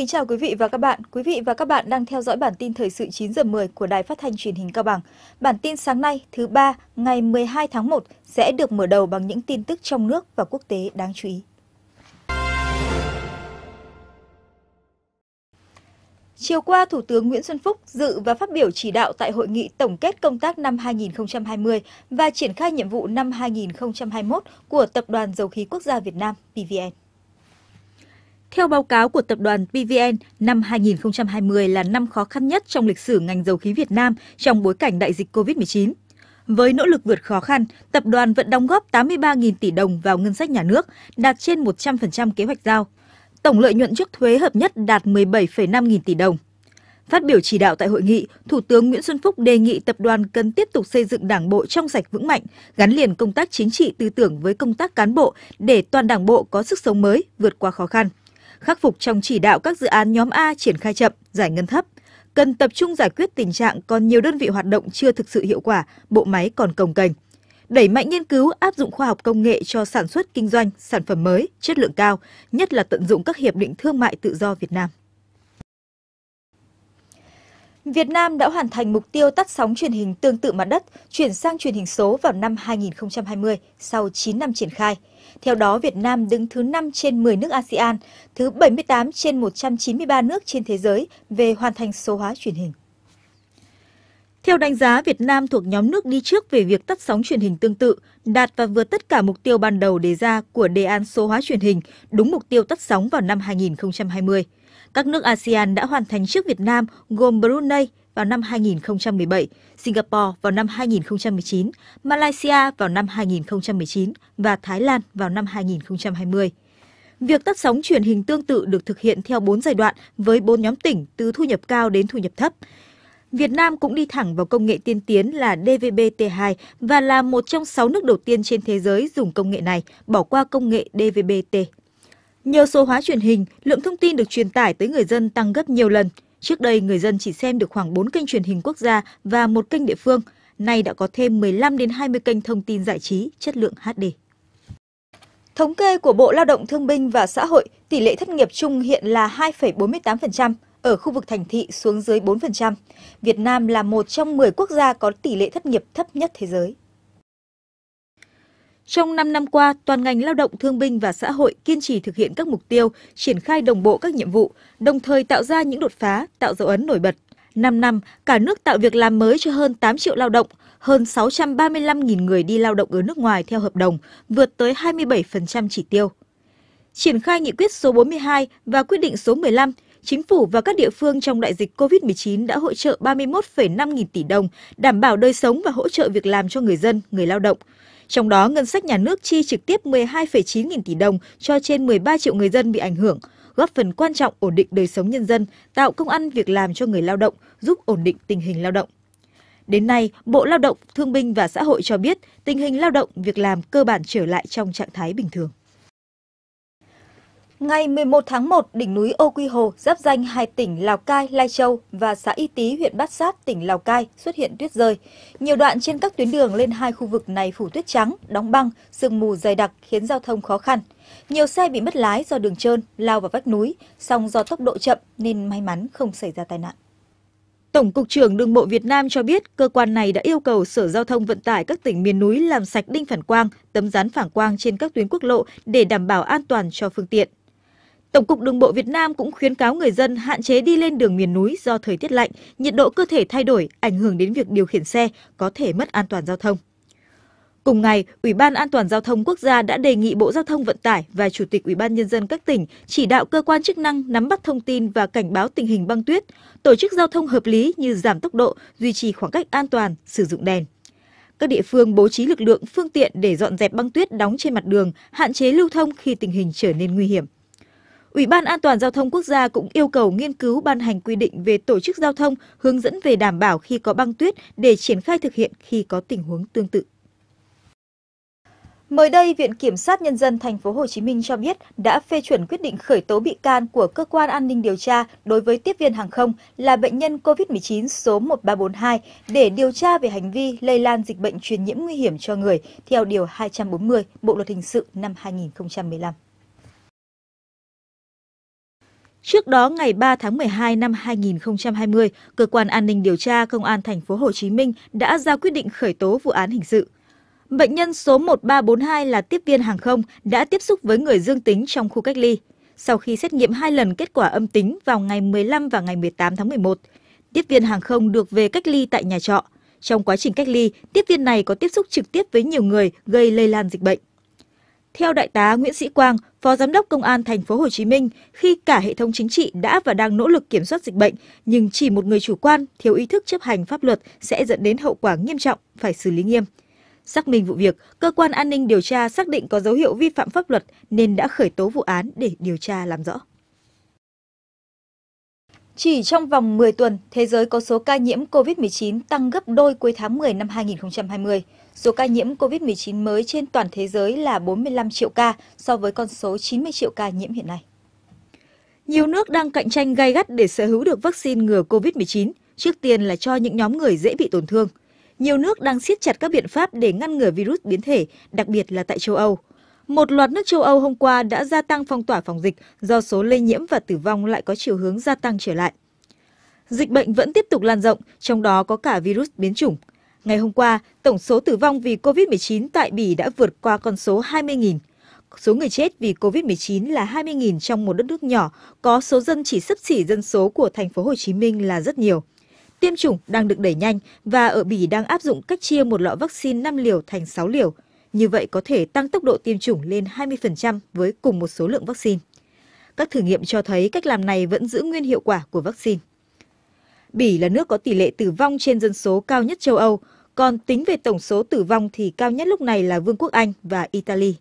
kính chào quý vị và các bạn. Quý vị và các bạn đang theo dõi bản tin thời sự 9 giờ 10 của Đài Phát thanh Truyền hình Cao Bằng. Bản tin sáng nay, thứ ba, ngày 12 tháng 1 sẽ được mở đầu bằng những tin tức trong nước và quốc tế đáng chú ý. Chiều qua, Thủ tướng Nguyễn Xuân Phúc dự và phát biểu chỉ đạo tại hội nghị tổng kết công tác năm 2020 và triển khai nhiệm vụ năm 2021 của Tập đoàn Dầu khí Quốc gia Việt Nam PVN. Theo báo cáo của tập đoàn PVN, năm 2020 là năm khó khăn nhất trong lịch sử ngành dầu khí Việt Nam trong bối cảnh đại dịch COVID-19. Với nỗ lực vượt khó khăn, tập đoàn vẫn đóng góp 83.000 tỷ đồng vào ngân sách nhà nước, đạt trên 100% kế hoạch giao. Tổng lợi nhuận trước thuế hợp nhất đạt 17,5 nghìn tỷ đồng. Phát biểu chỉ đạo tại hội nghị, Thủ tướng Nguyễn Xuân Phúc đề nghị tập đoàn cần tiếp tục xây dựng đảng bộ trong sạch vững mạnh, gắn liền công tác chính trị tư tưởng với công tác cán bộ để toàn đảng bộ có sức sống mới, vượt qua khó khăn khắc phục trong chỉ đạo các dự án nhóm A triển khai chậm, giải ngân thấp, cần tập trung giải quyết tình trạng còn nhiều đơn vị hoạt động chưa thực sự hiệu quả, bộ máy còn cồng kềnh. Đẩy mạnh nghiên cứu áp dụng khoa học công nghệ cho sản xuất kinh doanh sản phẩm mới, chất lượng cao, nhất là tận dụng các hiệp định thương mại tự do Việt Nam. Việt Nam đã hoàn thành mục tiêu tắt sóng truyền hình tương tự mặt đất, chuyển sang truyền hình số vào năm 2020 sau 9 năm triển khai. Theo đó, Việt Nam đứng thứ 5 trên 10 nước ASEAN, thứ 78 trên 193 nước trên thế giới về hoàn thành số hóa truyền hình. Theo đánh giá, Việt Nam thuộc nhóm nước đi trước về việc tắt sóng truyền hình tương tự, đạt và vượt tất cả mục tiêu ban đầu đề ra của đề án số hóa truyền hình, đúng mục tiêu tắt sóng vào năm 2020. Các nước ASEAN đã hoàn thành trước Việt Nam gồm Brunei, vào năm 2017, Singapore vào năm 2019, Malaysia vào năm 2019 và Thái Lan vào năm 2020. Việc tắt sóng truyền hình tương tự được thực hiện theo 4 giai đoạn với 4 nhóm tỉnh từ thu nhập cao đến thu nhập thấp. Việt Nam cũng đi thẳng vào công nghệ tiên tiến là DVB-T2 và là một trong 6 nước đầu tiên trên thế giới dùng công nghệ này, bỏ qua công nghệ DVB-T. Nhờ số hóa truyền hình, lượng thông tin được truyền tải tới người dân tăng gấp nhiều lần – Trước đây người dân chỉ xem được khoảng 4 kênh truyền hình quốc gia và một kênh địa phương, nay đã có thêm 15 đến 20 kênh thông tin giải trí chất lượng HD. Thống kê của Bộ Lao động Thương binh và Xã hội, tỷ lệ thất nghiệp chung hiện là 2,48%, ở khu vực thành thị xuống dưới 4%. Việt Nam là một trong 10 quốc gia có tỷ lệ thất nghiệp thấp nhất thế giới. Trong 5 năm qua, toàn ngành lao động thương binh và xã hội kiên trì thực hiện các mục tiêu, triển khai đồng bộ các nhiệm vụ, đồng thời tạo ra những đột phá, tạo dấu ấn nổi bật. 5 năm, cả nước tạo việc làm mới cho hơn 8 triệu lao động, hơn 635.000 người đi lao động ở nước ngoài theo hợp đồng, vượt tới 27% chỉ tiêu. Triển khai nghị quyết số 42 và quyết định số 15, Chính phủ và các địa phương trong đại dịch COVID-19 đã hỗ trợ 31,5 nghìn tỷ đồng, đảm bảo đời sống và hỗ trợ việc làm cho người dân, người lao động – trong đó, ngân sách nhà nước chi trực tiếp 12,9 nghìn tỷ đồng cho trên 13 triệu người dân bị ảnh hưởng, góp phần quan trọng ổn định đời sống nhân dân, tạo công ăn việc làm cho người lao động, giúp ổn định tình hình lao động. Đến nay, Bộ Lao động, Thương binh và Xã hội cho biết tình hình lao động, việc làm cơ bản trở lại trong trạng thái bình thường. Ngày 11 tháng 1, đỉnh núi Ô Quy Hồ giáp danh hai tỉnh Lào Cai, Lai Châu và xã Y Tý, huyện Bát Sát, tỉnh Lào Cai xuất hiện tuyết rơi. Nhiều đoạn trên các tuyến đường lên hai khu vực này phủ tuyết trắng, đóng băng, sương mù dày đặc khiến giao thông khó khăn. Nhiều xe bị mất lái do đường trơn, lao vào vách núi, song do tốc độ chậm nên may mắn không xảy ra tai nạn. Tổng cục trưởng Đường bộ Việt Nam cho biết, cơ quan này đã yêu cầu Sở Giao thông Vận tải các tỉnh miền núi làm sạch đinh phản quang, tấm dán phản quang trên các tuyến quốc lộ để đảm bảo an toàn cho phương tiện. Tổng cục Đường bộ Việt Nam cũng khuyến cáo người dân hạn chế đi lên đường miền núi do thời tiết lạnh, nhiệt độ cơ thể thay đổi ảnh hưởng đến việc điều khiển xe, có thể mất an toàn giao thông. Cùng ngày, Ủy ban An toàn giao thông quốc gia đã đề nghị Bộ Giao thông Vận tải và Chủ tịch Ủy ban nhân dân các tỉnh chỉ đạo cơ quan chức năng nắm bắt thông tin và cảnh báo tình hình băng tuyết, tổ chức giao thông hợp lý như giảm tốc độ, duy trì khoảng cách an toàn, sử dụng đèn. Các địa phương bố trí lực lượng, phương tiện để dọn dẹp băng tuyết đóng trên mặt đường, hạn chế lưu thông khi tình hình trở nên nguy hiểm. Ủy ban An toàn Giao thông Quốc gia cũng yêu cầu nghiên cứu ban hành quy định về tổ chức giao thông, hướng dẫn về đảm bảo khi có băng tuyết để triển khai thực hiện khi có tình huống tương tự. Mới đây, Viện Kiểm sát Nhân dân Thành phố Hồ Chí Minh cho biết đã phê chuẩn quyết định khởi tố bị can của cơ quan an ninh điều tra đối với tiếp viên hàng không là bệnh nhân COVID-19 số 1342 để điều tra về hành vi lây lan dịch bệnh truyền nhiễm nguy hiểm cho người theo Điều 240 Bộ Luật Hình sự năm 2015. Trước đó ngày 3 tháng 12 năm 2020, cơ quan an ninh điều tra công an thành phố Hồ Chí Minh đã ra quyết định khởi tố vụ án hình sự. Bệnh nhân số 1342 là tiếp viên hàng không đã tiếp xúc với người dương tính trong khu cách ly. Sau khi xét nghiệm hai lần kết quả âm tính vào ngày 15 và ngày 18 tháng 11, tiếp viên hàng không được về cách ly tại nhà trọ. Trong quá trình cách ly, tiếp viên này có tiếp xúc trực tiếp với nhiều người gây lây lan dịch bệnh. Theo đại tá Nguyễn Sĩ Quang, Phó Giám đốc Công an Thành phố Hồ Chí Minh khi cả hệ thống chính trị đã và đang nỗ lực kiểm soát dịch bệnh, nhưng chỉ một người chủ quan, thiếu ý thức chấp hành pháp luật sẽ dẫn đến hậu quả nghiêm trọng, phải xử lý nghiêm. Xác minh vụ việc, cơ quan an ninh điều tra xác định có dấu hiệu vi phạm pháp luật nên đã khởi tố vụ án để điều tra làm rõ. Chỉ trong vòng 10 tuần, thế giới có số ca nhiễm COVID-19 tăng gấp đôi cuối tháng 10 năm 2020. Số ca nhiễm COVID-19 mới trên toàn thế giới là 45 triệu ca so với con số 90 triệu ca nhiễm hiện nay. Nhiều nước đang cạnh tranh gay gắt để sở hữu được vaccine ngừa COVID-19, trước tiên là cho những nhóm người dễ bị tổn thương. Nhiều nước đang siết chặt các biện pháp để ngăn ngừa virus biến thể, đặc biệt là tại châu Âu. Một loạt nước châu Âu hôm qua đã gia tăng phong tỏa phòng dịch do số lây nhiễm và tử vong lại có chiều hướng gia tăng trở lại. Dịch bệnh vẫn tiếp tục lan rộng, trong đó có cả virus biến chủng. Ngày hôm qua, tổng số tử vong vì COVID-19 tại Bỉ đã vượt qua con số 20.000. Số người chết vì COVID-19 là 20.000 trong một đất nước nhỏ, có số dân chỉ sấp xỉ dân số của thành phố Hồ Chí Minh là rất nhiều. Tiêm chủng đang được đẩy nhanh và ở Bỉ đang áp dụng cách chia một lọ vaccine 5 liều thành 6 liều – như vậy có thể tăng tốc độ tiêm chủng lên 20% với cùng một số lượng vaccine. Các thử nghiệm cho thấy cách làm này vẫn giữ nguyên hiệu quả của vaccine. Bỉ là nước có tỷ lệ tử vong trên dân số cao nhất châu Âu, còn tính về tổng số tử vong thì cao nhất lúc này là Vương quốc Anh và Italy.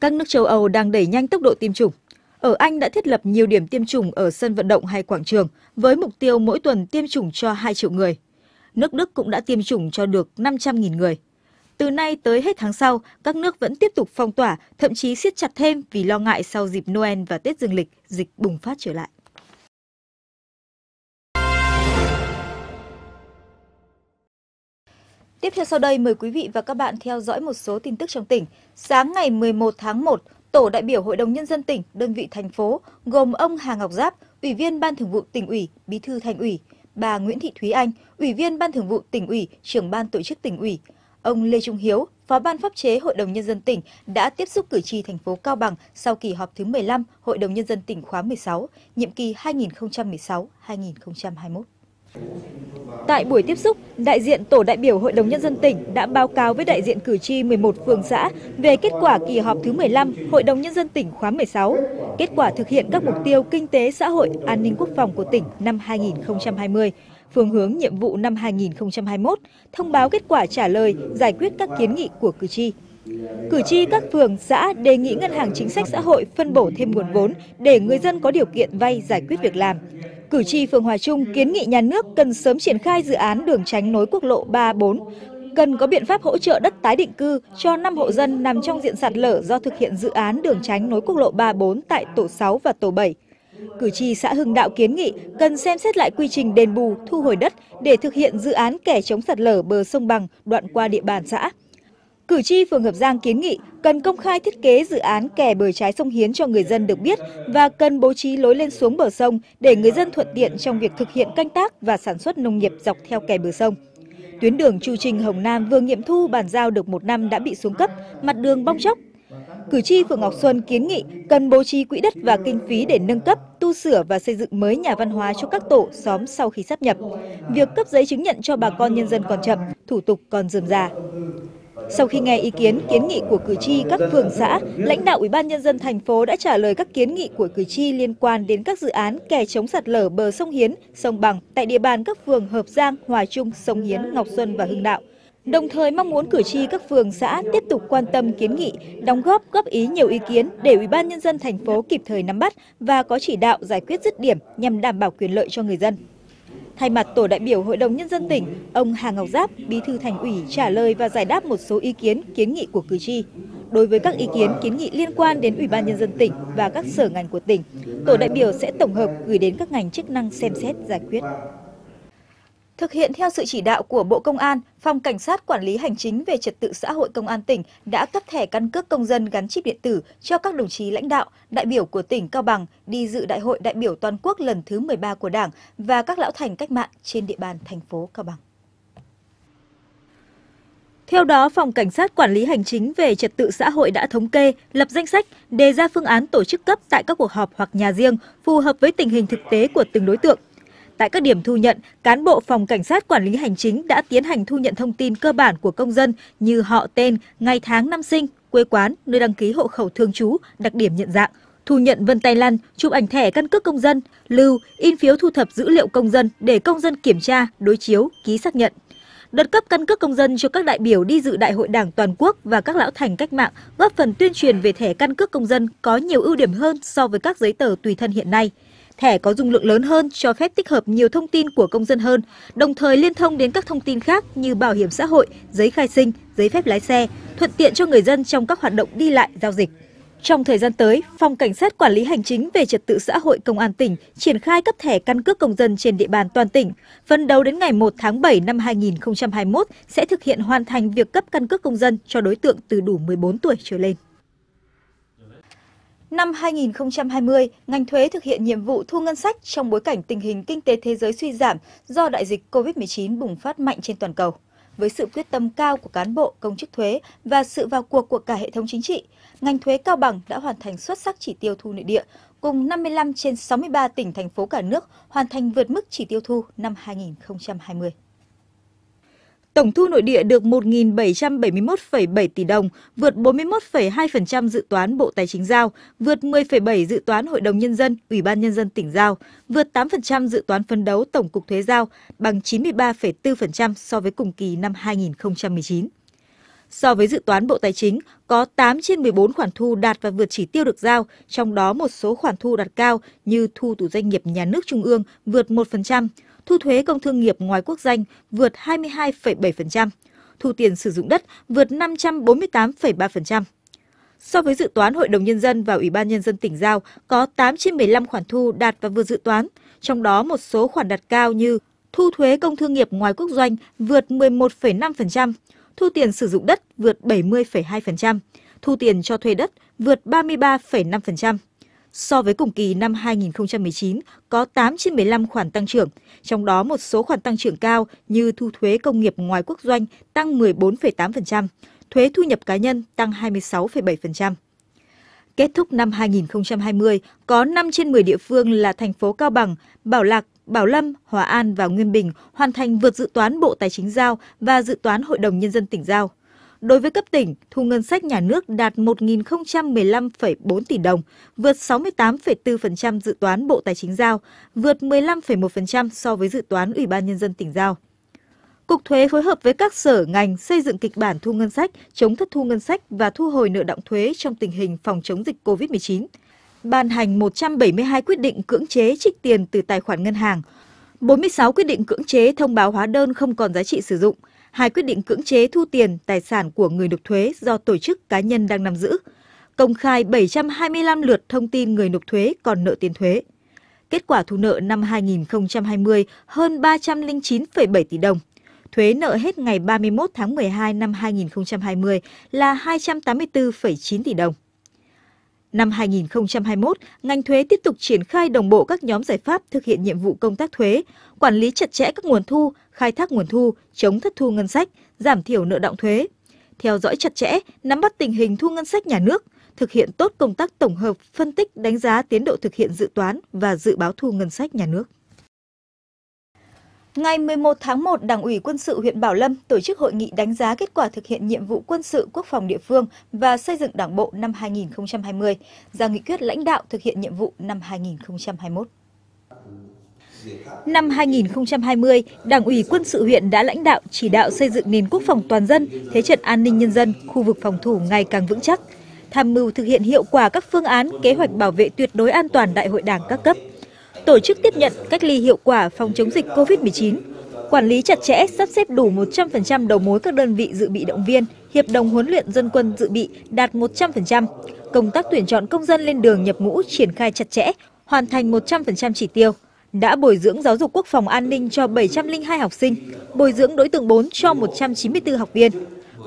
Các nước châu Âu đang đẩy nhanh tốc độ tiêm chủng. Ở Anh đã thiết lập nhiều điểm tiêm chủng ở sân vận động hay quảng trường với mục tiêu mỗi tuần tiêm chủng cho 2 triệu người. Nước Đức cũng đã tiêm chủng cho được 500.000 người. Từ nay tới hết tháng sau, các nước vẫn tiếp tục phong tỏa, thậm chí siết chặt thêm vì lo ngại sau dịp Noel và Tết Dương lịch, dịch bùng phát trở lại. Tiếp theo sau đây, mời quý vị và các bạn theo dõi một số tin tức trong tỉnh. Sáng ngày 11 tháng 1, Tổ đại biểu Hội đồng Nhân dân tỉnh, đơn vị thành phố, gồm ông Hà Ngọc Giáp, Ủy viên Ban thường vụ tỉnh ủy, Bí thư thành ủy, bà Nguyễn Thị Thúy Anh, Ủy viên Ban thường vụ tỉnh ủy, trưởng ban tổ chức tỉnh ủy, Ông Lê Trung Hiếu, Phó ban pháp chế Hội đồng Nhân dân tỉnh đã tiếp xúc cử tri thành phố Cao Bằng sau kỳ họp thứ 15 Hội đồng Nhân dân tỉnh khóa 16, nhiệm kỳ 2016-2021. Tại buổi tiếp xúc, đại diện Tổ đại biểu Hội đồng Nhân dân tỉnh đã báo cáo với đại diện cử tri 11 phường xã về kết quả kỳ họp thứ 15 Hội đồng Nhân dân tỉnh khóa 16, kết quả thực hiện các mục tiêu kinh tế xã hội, an ninh quốc phòng của tỉnh năm 2020, phương hướng nhiệm vụ năm 2021, thông báo kết quả trả lời, giải quyết các kiến nghị của cử tri. Cử tri các phường, xã đề nghị Ngân hàng Chính sách Xã hội phân bổ thêm nguồn vốn để người dân có điều kiện vay giải quyết việc làm. Cử tri phường Hòa Trung kiến nghị nhà nước cần sớm triển khai dự án đường tránh nối quốc lộ 34, cần có biện pháp hỗ trợ đất tái định cư cho 5 hộ dân nằm trong diện sạt lở do thực hiện dự án đường tránh nối quốc lộ 34 tại tổ 6 và tổ 7. Cử tri xã Hưng Đạo kiến nghị cần xem xét lại quy trình đền bù, thu hồi đất để thực hiện dự án kè chống sạt lở bờ sông Bằng đoạn qua địa bàn xã. Cử tri phường Hợp Giang kiến nghị cần công khai thiết kế dự án kè bờ trái sông Hiến cho người dân được biết và cần bố trí lối lên xuống bờ sông để người dân thuận tiện trong việc thực hiện canh tác và sản xuất nông nghiệp dọc theo kè bờ sông. Tuyến đường Chu Trinh Hồng Nam vừa nghiệm thu bàn giao được một năm đã bị xuống cấp, mặt đường bong chóc, cử tri phường Ngọc Xuân kiến nghị cần bố trí quỹ đất và kinh phí để nâng cấp, tu sửa và xây dựng mới nhà văn hóa cho các tổ, xóm sau khi sắp nhập. Việc cấp giấy chứng nhận cho bà con nhân dân còn chậm, thủ tục còn dườm già. Sau khi nghe ý kiến kiến nghị của cử tri các phường xã, lãnh đạo Ủy ban nhân dân thành phố đã trả lời các kiến nghị của cử tri liên quan đến các dự án kè chống sạt lở bờ sông Hiến, sông Bằng tại địa bàn các phường Hợp Giang, Hòa Trung, Sông Hiến, Ngọc Xuân và Hưng Đạo đồng thời mong muốn cử tri các phường xã tiếp tục quan tâm kiến nghị, đóng góp góp ý nhiều ý kiến để Ủy ban nhân dân thành phố kịp thời nắm bắt và có chỉ đạo giải quyết dứt điểm nhằm đảm bảo quyền lợi cho người dân. Thay mặt tổ đại biểu Hội đồng nhân dân tỉnh, ông Hà Ngọc Giáp, Bí thư Thành ủy trả lời và giải đáp một số ý kiến kiến nghị của cử tri. Đối với các ý kiến kiến nghị liên quan đến Ủy ban nhân dân tỉnh và các sở ngành của tỉnh, tổ đại biểu sẽ tổng hợp gửi đến các ngành chức năng xem xét giải quyết. Thực hiện theo sự chỉ đạo của Bộ Công an, Phòng Cảnh sát Quản lý Hành chính về Trật tự xã hội Công an tỉnh đã cấp thẻ căn cước công dân gắn chip điện tử cho các đồng chí lãnh đạo, đại biểu của tỉnh Cao Bằng đi dự Đại hội đại biểu toàn quốc lần thứ 13 của Đảng và các lão thành cách mạng trên địa bàn thành phố Cao Bằng. Theo đó, Phòng Cảnh sát Quản lý Hành chính về Trật tự xã hội đã thống kê, lập danh sách, đề ra phương án tổ chức cấp tại các cuộc họp hoặc nhà riêng phù hợp với tình hình thực tế của từng đối tượng, Tại các điểm thu nhận, cán bộ phòng cảnh sát quản lý hành chính đã tiến hành thu nhận thông tin cơ bản của công dân như họ tên, ngày tháng năm sinh, quê quán, nơi đăng ký hộ khẩu thường trú, đặc điểm nhận dạng, thu nhận vân tay lăn, chụp ảnh thẻ căn cước công dân, lưu, in phiếu thu thập dữ liệu công dân để công dân kiểm tra, đối chiếu, ký xác nhận. Đợt cấp căn cước công dân cho các đại biểu đi dự Đại hội Đảng toàn quốc và các lão thành cách mạng góp phần tuyên truyền về thẻ căn cước công dân có nhiều ưu điểm hơn so với các giấy tờ tùy thân hiện nay. Thẻ có dung lượng lớn hơn cho phép tích hợp nhiều thông tin của công dân hơn, đồng thời liên thông đến các thông tin khác như bảo hiểm xã hội, giấy khai sinh, giấy phép lái xe, thuận tiện cho người dân trong các hoạt động đi lại, giao dịch. Trong thời gian tới, Phòng Cảnh sát Quản lý Hành chính về Trật tự xã hội Công an tỉnh triển khai cấp thẻ căn cước công dân trên địa bàn toàn tỉnh. Phần đầu đến ngày 1 tháng 7 năm 2021 sẽ thực hiện hoàn thành việc cấp căn cước công dân cho đối tượng từ đủ 14 tuổi trở lên. Năm 2020, ngành thuế thực hiện nhiệm vụ thu ngân sách trong bối cảnh tình hình kinh tế thế giới suy giảm do đại dịch COVID-19 bùng phát mạnh trên toàn cầu. Với sự quyết tâm cao của cán bộ, công chức thuế và sự vào cuộc của cả hệ thống chính trị, ngành thuế Cao Bằng đã hoàn thành xuất sắc chỉ tiêu thu nội địa, cùng 55 trên 63 tỉnh thành phố cả nước hoàn thành vượt mức chỉ tiêu thu năm 2020. Tổng thu nội địa được 1.771,7 tỷ đồng, vượt 41,2% dự toán Bộ Tài chính giao, vượt 10,7 dự toán Hội đồng Nhân dân, Ủy ban Nhân dân tỉnh giao, vượt 8% dự toán phân đấu Tổng cục Thuế giao, bằng 93,4% so với cùng kỳ năm 2019. So với dự toán Bộ Tài chính, có 8 trên 14 khoản thu đạt và vượt chỉ tiêu được giao, trong đó một số khoản thu đạt cao như thu từ doanh nghiệp nhà nước trung ương vượt 1%, thu thuế công thương nghiệp ngoài quốc danh vượt 22,7%, thu tiền sử dụng đất vượt 548,3%. So với dự toán, Hội đồng Nhân dân và Ủy ban Nhân dân tỉnh Giao có 8 trên 15 khoản thu đạt và vượt dự toán, trong đó một số khoản đạt cao như thu thuế công thương nghiệp ngoài quốc doanh vượt 11,5%, thu tiền sử dụng đất vượt 70,2%, thu tiền cho thuê đất vượt 33,5%. So với cùng kỳ năm 2019, có 8 trên 15 khoản tăng trưởng, trong đó một số khoản tăng trưởng cao như thu thuế công nghiệp ngoài quốc doanh tăng 14,8%, thuế thu nhập cá nhân tăng 26,7%. Kết thúc năm 2020, có 5 trên 10 địa phương là thành phố Cao Bằng, Bảo Lạc, Bảo Lâm, Hòa An và Nguyên Bình hoàn thành vượt dự toán Bộ Tài chính giao và dự toán Hội đồng Nhân dân tỉnh giao. Đối với cấp tỉnh, thu ngân sách nhà nước đạt 1.015,4 tỷ đồng, vượt 68,4% dự toán Bộ Tài chính giao, vượt 15,1% so với dự toán Ủy ban Nhân dân tỉnh giao. Cục thuế phối hợp với các sở ngành xây dựng kịch bản thu ngân sách, chống thất thu ngân sách và thu hồi nợ động thuế trong tình hình phòng chống dịch COVID-19. Ban hành 172 quyết định cưỡng chế trích tiền từ tài khoản ngân hàng, 46 quyết định cưỡng chế thông báo hóa đơn không còn giá trị sử dụng, hai quyết định cưỡng chế thu tiền tài sản của người nộp thuế do tổ chức cá nhân đang nắm giữ, công khai 725 lượt thông tin người nộp thuế còn nợ tiền thuế. Kết quả thu nợ năm 2020 hơn 309,7 tỷ đồng. Thuế nợ hết ngày 31 tháng 12 năm 2020 là 284,9 tỷ đồng. Năm 2021, ngành thuế tiếp tục triển khai đồng bộ các nhóm giải pháp thực hiện nhiệm vụ công tác thuế, quản lý chặt chẽ các nguồn thu, khai thác nguồn thu, chống thất thu ngân sách, giảm thiểu nợ động thuế, theo dõi chặt chẽ, nắm bắt tình hình thu ngân sách nhà nước, thực hiện tốt công tác tổng hợp, phân tích, đánh giá tiến độ thực hiện dự toán và dự báo thu ngân sách nhà nước. Ngày 11 tháng 1, Đảng ủy Quân sự huyện Bảo Lâm tổ chức hội nghị đánh giá kết quả thực hiện nhiệm vụ quân sự quốc phòng địa phương và xây dựng Đảng bộ năm 2020, ra nghị quyết lãnh đạo thực hiện nhiệm vụ năm 2021. Năm 2020, Đảng ủy Quân sự huyện đã lãnh đạo chỉ đạo xây dựng nền quốc phòng toàn dân, thế trận an ninh nhân dân, khu vực phòng thủ ngày càng vững chắc, tham mưu thực hiện hiệu quả các phương án, kế hoạch bảo vệ tuyệt đối an toàn Đại hội Đảng các cấp – tổ chức tiếp nhận cách ly hiệu quả phòng chống dịch COVID-19, quản lý chặt chẽ, sắp xếp đủ 100% đầu mối các đơn vị dự bị động viên, hiệp đồng huấn luyện dân quân dự bị đạt 100%, công tác tuyển chọn công dân lên đường nhập ngũ triển khai chặt chẽ, hoàn thành 100% chỉ tiêu, đã bồi dưỡng giáo dục quốc phòng an ninh cho 702 học sinh, bồi dưỡng đối tượng 4 cho 194 học viên.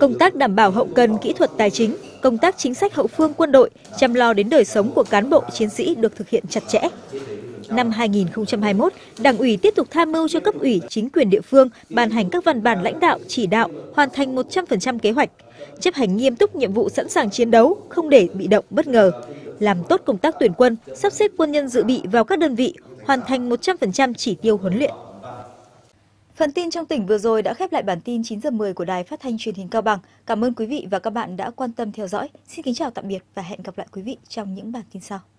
Công tác đảm bảo hậu cần kỹ thuật tài chính, công tác chính sách hậu phương quân đội, chăm lo đến đời sống của cán bộ chiến sĩ được thực hiện chặt chẽ. Năm 2021, Đảng ủy tiếp tục tham mưu cho cấp ủy, chính quyền địa phương ban hành các văn bản lãnh đạo, chỉ đạo, hoàn thành 100% kế hoạch, chấp hành nghiêm túc nhiệm vụ sẵn sàng chiến đấu, không để bị động bất ngờ, làm tốt công tác tuyển quân, sắp xếp quân nhân dự bị vào các đơn vị, hoàn thành 100% chỉ tiêu huấn luyện. Phần tin trong tỉnh vừa rồi đã khép lại bản tin 9 giờ 10 của Đài Phát thanh Truyền hình Cao Bằng. Cảm ơn quý vị và các bạn đã quan tâm theo dõi. Xin kính chào tạm biệt và hẹn gặp lại quý vị trong những bản tin sau.